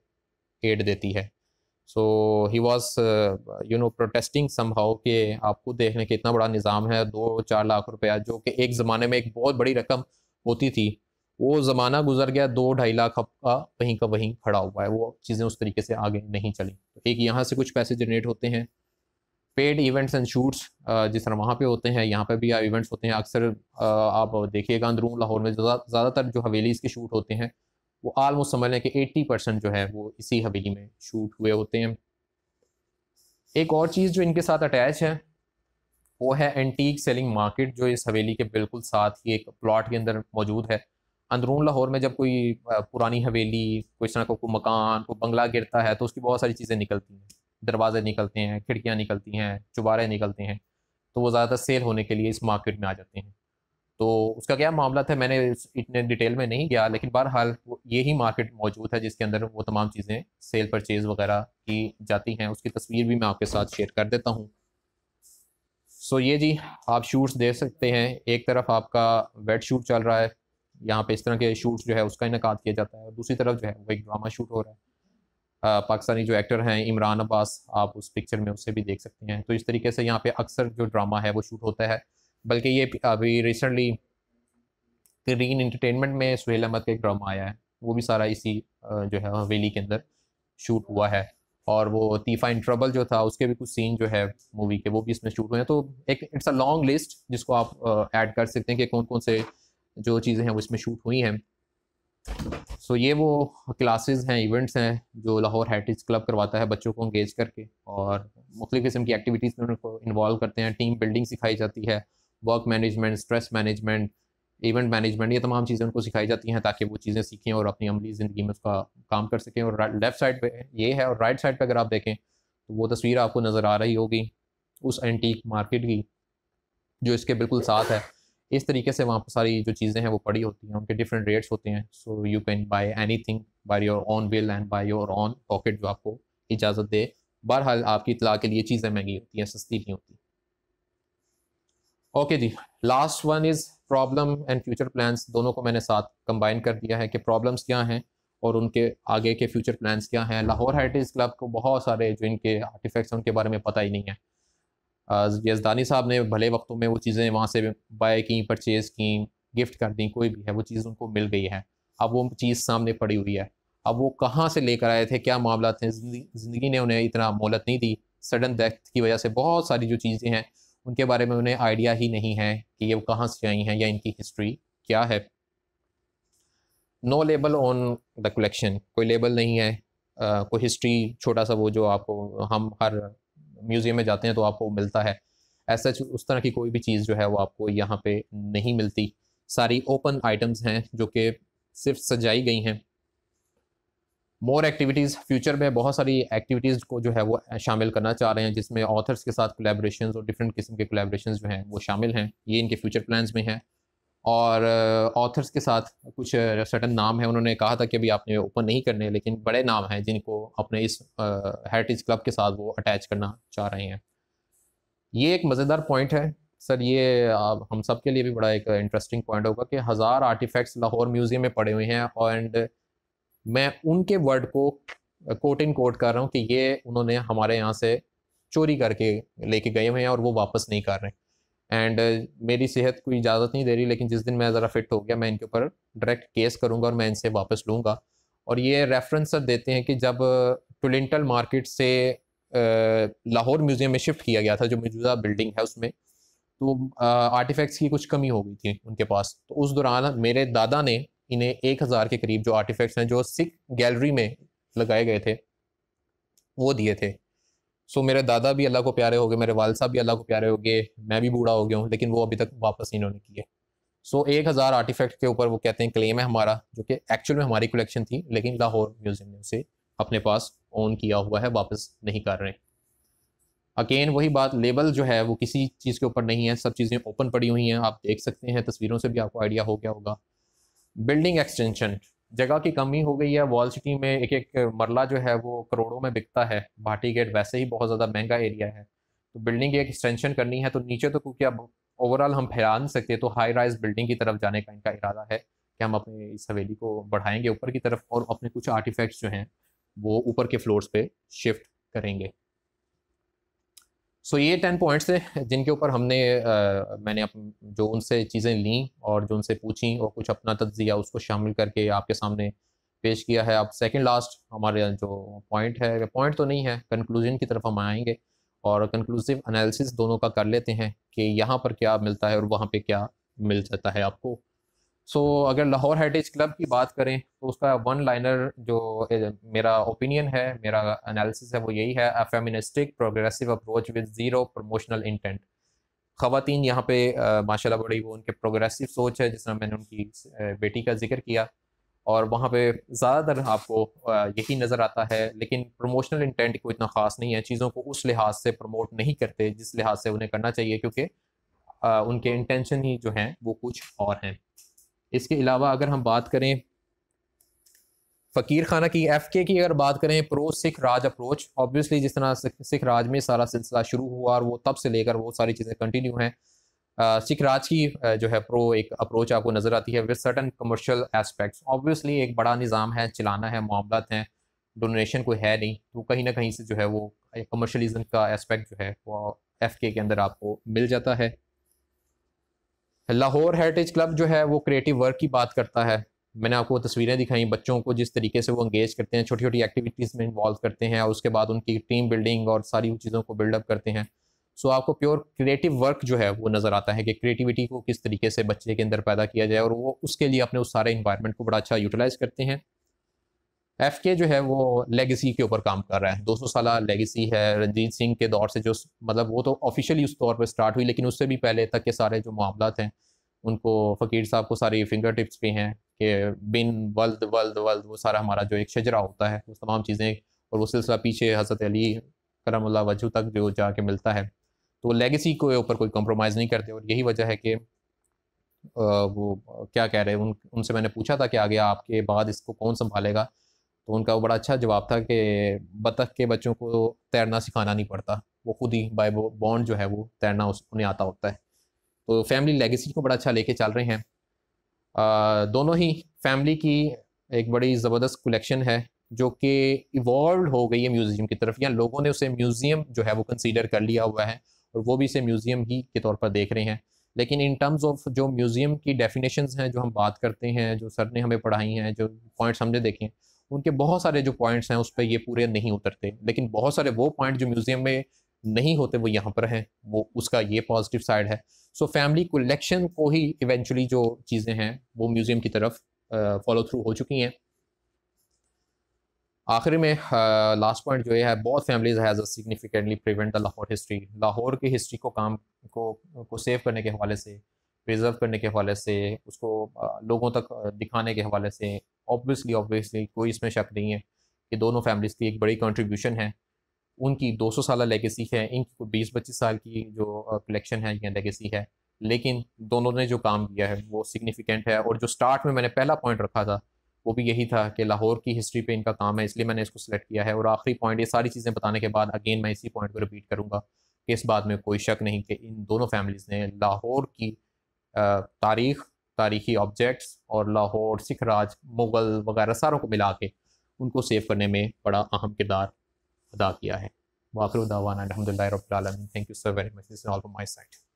एड देती है so he was you know protesting somehow कि आपको देखने के इतना बड़ा निज़ाम है दो चार लाख रुपया जो कि एक ज़माने में एक बहुत बड़ी रकम होती थी वो ज़माना गुजर गया दो ढाई लाख का वहीं का वहीं खड़ा हुआ है वो चीज़ें उस तरीके से आगे नहीं चली तो एक यहाँ से कुछ पैसे जनरेट होते हैं पेड इवेंट्स एंड शूट्स जिस तरह वहाँ पे होते हैं यहाँ पे भी इवेंट्स होते हैं अक्सर आप देखिएगा अंदरून लाहौर में ज़्यादातर जो हवेलीज़ के शूट होते हैं वो आलमोस्ट समझ लें कि 80 परसेंट जो है वो इसी हवेली में शूट हुए होते हैं एक और चीज़ जो इनके साथ अटैच है वो है एंटीक सेलिंग मार्केट जो इस हवेली के बिल्कुल साथ ही एक प्लॉट के अंदर मौजूद है अंदरून लाहौर में जब कोई पुरानी हवेली कोई तरह का को कोई मकान कोई बंगला गिरता है तो उसकी बहुत सारी चीज़ें निकलती हैं दरवाजे निकलते हैं खिड़कियाँ निकलती हैं चुबारे निकलते हैं तो वो ज़्यादातर सेल होने के लिए इस मार्केट में आ जाते हैं तो उसका क्या मामला था मैंने इतने डिटेल में नहीं गया लेकिन बहरहाल ये ही मार्केट मौजूद है जिसके अंदर वो तमाम चीज़ें सेल परचेज वगैरह की जाती हैं उसकी तस्वीर भी मैं आपके साथ शेयर कर देता हूँ सो ये जी आप शूट्स देख सकते हैं एक तरफ आपका वेट शूट चल रहा है यहाँ पे इस तरह के शूट्स जो है उसका इनका किया जाता है दूसरी तरफ जो है वो एक ड्रामा शूट हो रहा है पाकिस्तानी जो एक्टर हैं इमरान अब्बास आप उस पिक्चर में उससे भी देख सकते हैं तो इस तरीके से यहाँ पे अक्सर जो ड्रामा है वो शूट होता है बल्कि ये अभी रिसेंटली ग्रीन इंटरटेनमेंट में सुहेल अहमद का एक ड्रामा आया है वो भी सारा इसी जो है हवेली के अंदर शूट हुआ है और वो तीफा इन ट्रबल जो था उसके भी कुछ सीन जो है मूवी के वो भी इसमें शूट हुए हैं तो एक इट्स अ लॉन्ग लिस्ट जिसको आप ऐड कर सकते हैं कि कौन कौन से जो चीज़ें हैं वो इसमें शूट हुई हैं सो ये वो क्लासेस हैं इवेंट्स हैं जो लाहौर हेरिटेज क्लब करवाता है बच्चों को इंगेज करके और मुख्तु किस्म की एक्टिविटीज़ में उनको इन्वॉल्व करते हैं टीम बिल्डिंग सिखाई जाती है work management stress management event management ये तमाम चीज़ें उनको सिखाई जाती हैं ताकि वो चीज़ें सीखें और अपनी अमली ज़िंदगी में उसका काम कर सकें और लेफ़्ट साइड पे ये है और राइट साइड पे अगर आप देखें तो वो तस्वीर आपको नज़र आ रही होगी उस एंटीक मार्केट की जो इसके बिल्कुल साथ है इस तरीके से वहाँ पर सारी जो चीज़ें हैं वो पड़ी होती हैं उनके डिफरेंट रेट्स होते हैं so you can buy anything buy your own will and buy your own pocket जो आपको इजाज़त दे बहरहाल आपकी इतला के लिए चीज़ें महंगी होती हैं सस्ती नहीं होती ओके जी last one is problem and future plans दोनों को मैंने साथ कंबाइन कर दिया है कि प्रॉब्लम्स क्या हैं और उनके आगे के फ्यूचर प्लान्स क्या हैं लाहौर हेरिटेज क्लब को बहुत सारे जो इनके आर्टिफैक्ट्स हैं उनके बारे में पता ही नहीं है यजदानी साहब ने भले वक्तों में वो चीज़ें वहाँ से बाय की परचेज़ की गिफ्ट कर दी कोई भी है वो चीज़ उनको मिल गई है अब वो चीज़ सामने पड़ी हुई है अब वो कहाँ से लेकर आए थे क्या मामला थे ज़िंदगी ने उन्हें इतना मोहलत नहीं दी सडन डेथ की वजह से बहुत सारी जो चीज़ें हैं उनके बारे में उन्हें आइडिया ही नहीं है कि ये कहाँ से आई हैं या इनकी हिस्ट्री क्या है no label on the collection कोई लेबल नहीं है Uh, कोई हिस्ट्री छोटा सा वो जो आपको हम हर म्यूज़ियम में जाते हैं तो आपको मिलता है ऐसा उस तरह की कोई भी चीज़ जो है वो आपको यहाँ पे नहीं मिलती सारी ओपन आइटम्स हैं जो कि सिर्फ सजाई गई हैं मोर एक्टिविटीज़ फ्यूचर में बहुत सारी एक्टिविटीज़ को जो है वो शामिल करना चाह रहे हैं जिसमें ऑथर्स के साथ कोलेब्रेशन और डिफरेंट किस्म के कोलेब्रेशन जो हैं वो शामिल हैं ये इनके फ्यूचर प्लान में हैं और ऑथर्स के साथ कुछ सर्टन नाम है उन्होंने कहा था कि अभी आपने ओपन नहीं करने लेकिन बड़े नाम हैं जिनको अपने इस हेरिटेज क्लब के साथ वो अटैच करना चाह रहे हैं ये एक मज़ेदार पॉइंट है सर ये आप हम सब के लिए भी बड़ा एक इंटरेस्टिंग पॉइंट होगा कि हज़ार आर्टिफैक्ट्स लाहौर म्यूज़ियम में पड़े हुए हैं और मैं उनके वर्ड को कोट इन कोट कर रहा हूँ कि ये उन्होंने हमारे यहाँ से चोरी करके लेके गए हुए हैं और वो वापस नहीं कर रहे एंड uh, मेरी सेहत कोई इजाज़त नहीं दे रही लेकिन जिस दिन मैं ज़रा फिट हो गया मैं इनके ऊपर डायरेक्ट केस करूँगा और मैं इनसे वापस लूँगा और ये रेफरेंस सब देते हैं कि जब टुलेंटल मार्केट से लाहौर म्यूज़ियम में शिफ्ट किया गया था जो मौजूदा बिल्डिंग है उसमें तो आर्टिफैक्ट्स की कुछ कमी हो गई थी उनके पास तो उस दौरान मेरे दादा ने इन्हें एक हज़ार के करीब जो आर्टिफैक्ट्स हैं जो सिख गैलरी में लगाए गए थे वो दिए थे सो मेरे दादा भी अल्लाह को प्यारे हो गए मेरे वाल साहब भी अल्लाह को प्यारे हो गए मैं भी बूढ़ा हो गया हूँ लेकिन वो अभी तक वापस इन्होंने किए सो एक हज़ार आर्टिफैक्ट के ऊपर वो कहते हैं क्लेम है हमारा जो कि एक्चुअल में हमारी कलेक्शन थी लेकिन लाहौर म्यूज़ियम ने उसे अपने पास ऑन किया हुआ है वापस नहीं कर रहे अकेन वही बात लेबल जो है वो किसी चीज़ के ऊपर नहीं है सब चीज़ें ओपन पड़ी हुई हैं आप देख सकते हैं तस्वीरों से भी आपको आइडिया हो गया होगा बिल्डिंग एक्सटेंशन जगह की कमी हो गई है वॉल सिटी में एक एक मरला जो है वो करोड़ों में बिकता है भाटी गेट वैसे ही बहुत ज़्यादा महंगा एरिया है तो बिल्डिंग की एक्सटेंशन करनी है तो नीचे तो क्योंकि अब ओवरऑल हम फैला नहीं सकते तो हाई राइज बिल्डिंग की तरफ जाने का इनका इरादा है कि हम अपने इस हवेली को बढ़ाएंगे ऊपर की तरफ और अपने कुछ आर्टिफैक्ट्स जो हैं वो ऊपर के फ्लोर्स पे शिफ्ट करेंगे सो ये टेन पॉइंट्स थे जिनके ऊपर हमने आ, मैंने जो उनसे चीज़ें लीं और जो उनसे पूछी और कुछ अपना तजिया उसको शामिल करके आपके सामने पेश किया है अब सेकंड लास्ट हमारे जो पॉइंट है पॉइंट तो नहीं है कंक्लूजन की तरफ हम आएंगे और कंक्लूसिव एनालिसिस दोनों का कर लेते हैं कि यहाँ पर क्या मिलता है और वहाँ पे क्या मिल जाता है आपको सो so, अगर लाहौर हेरिटेज क्लब की बात करें तो उसका वन लाइनर जो मेरा ओपिनियन है मेरा एनालिसिस है वो यही है a feministic progressive approach with zero promotional intent ख़वान यहाँ पे माशाल्लाह बड़ी वो उनके प्रोग्रेसिव सोच है जिसमें मैंने उनकी बेटी का जिक्र किया और वहाँ पे ज़्यादातर आपको यही नज़र आता है लेकिन प्रमोशनल इंटेंट को इतना ख़ास नहीं है चीज़ों को उस लिहाज से प्रमोट नहीं करते जिस लिहाज से उन्हें करना चाहिए क्योंकि उनके इंटेंशन ही जो हैं वो कुछ और हैं इसके अलावा अगर हम बात करें फ़कीर खाना की एफ के की अगर बात करें pro Sikh Raj approach obviously जिस तरह सिख राज में सारा सिलसिला शुरू हुआ और वो तब से लेकर वो सारी चीज़ें कंटिन्यू हैं सिख राज की जो है प्रो एक अप्रोच आपको नज़र आती है with certain commercial aspects obviously एक बड़ा निज़ाम है चलाना है मामला हैं डोनेशन कोई है नहीं तो कहीं ना कहीं से जो है वो कमर्शलिज्म का एस्पेक्ट जो है वो एफ के अंदर आपको मिल जाता है लाहौर हेरिटेज क्लब जो है वो क्रिएटिव वर्क की बात करता है मैंने आपको तस्वीरें दिखाई बच्चों को जिस तरीके से वो इंगेज करते हैं छोटी छोटी एक्टिविटीज़ में इन्वॉल्व करते हैं और उसके बाद उनकी टीम बिल्डिंग और सारी चीज़ों को बिल्डअप करते हैं सो so, आपको प्योर क्रिएटिव वर्क जो है वो नज़र आता है कि क्रिएटिविटी को किस तरीके से बच्चे के अंदर पैदा किया जाए और वो उसके लिए अपने उस सारे इन्वायरमेंट को बड़ा अच्छा यूटिलाइज करते हैं एफ के जो है वो लेगेसी के ऊपर काम कर रहा है 200 साल लेगेसी है रंजीत सिंह के दौर से जो मतलब वो तो ऑफिशियली उस तौर पर स्टार्ट हुई लेकिन उससे भी पहले तक के सारे जो मामला हैं उनको फ़कीर साहब को सारी फिंगर टिप्स भी हैं कि बिन वल्द वल्द वल्द वो सारा हमारा जो एक शजरा होता है वो तमाम चीज़ें और वो सिलसिला पीछे हज़रत अली करमल्ला वजू तक जो जाके मिलता है तो लेगेसी के ऊपर कोई कम्प्रोमाइज़ नहीं करते और यही वजह है कि वो क्या कह रहे हैं उन उनसे मैंने पूछा था कि आगे आपके बाद इसको कौन संभालेगा तो उनका वो बड़ा अच्छा जवाब था कि बतख के बच्चों को तैरना सिखाना नहीं पड़ता वो खुद ही बाय बॉन्ड जो है वो तैरना उस उन्हें आता होता है तो फैमिली लेगेसी को बड़ा अच्छा लेके चल रहे हैं आ, दोनों ही फैमिली की एक बड़ी ज़बरदस्त कलेक्शन है जो कि इवॉल्व हो गई है म्यूज़ियम की तरफ या लोगों ने उसे म्यूज़ियम जो है वो कंसीडर कर लिया हुआ है और वो भी इसे म्यूज़ियम ही के तौर पर देख रहे हैं लेकिन इन टर्म्स ऑफ जो म्यूज़ियम की डेफिनेशन हैं जो हम बात करते हैं जो सर ने हमें पढ़ाई हैं जो पॉइंट्स हमने देखे हैं उनके बहुत सारे जो पॉइंट्स हैं उस पर ये पूरे नहीं उतरते लेकिन बहुत सारे वो पॉइंट जो म्यूजियम में नहीं होते वो यहाँ पर हैं वो उसका ये पॉजिटिव साइड है सो फैमिली कलेक्शन को ही इवेंचुअली जो चीज़ें हैं वो म्यूज़ियम की तरफ फॉलो थ्रू हो चुकी हैं आखिर में लास्ट पॉइंट जो है बहुत families has significantly prevent the Lahore history Lahore की हिस्ट्री को काम को को सेव करने के हवाले से प्रिजर्व करने के हवाले से उसको लोगों तक दिखाने के हवाले से ऑब्वियसली ऑब्वियसली कोई इसमें शक नहीं है कि दोनों फैमिलीज़ की एक बड़ी कंट्रीब्यूशन है उनकी 200 साल लेगेसी है इनकी बीस पच्चीस साल की जो कलेक्शन है या लेगेसी है लेकिन दोनों ने जो काम किया है वो सिग्निफिकेंट है और जो स्टार्ट में मैंने पहला पॉइंट रखा था वो भी यही था कि लाहौर की हिस्ट्री पे इनका काम है इसलिए मैंने इसको सेलेक्ट किया है और आखिरी पॉइंट ये सारी चीज़ें बताने के बाद अगेन मैं इसी पॉइंट को रिपीट करूँगा कि इस बात में कोई शक नहीं कि इन दोनों फैमिलीज़ ने लाहौर की तारीख तारीखी ऑब्जेक्ट्स और लाहौर सिख राज मुग़ल वगैरह सारों को मिला के उनको सेव करने में बड़ा अहम किरदार अदा किया है वाखिर दावाना अलहमदिल्ला रबालमी thank you so very much this all for my side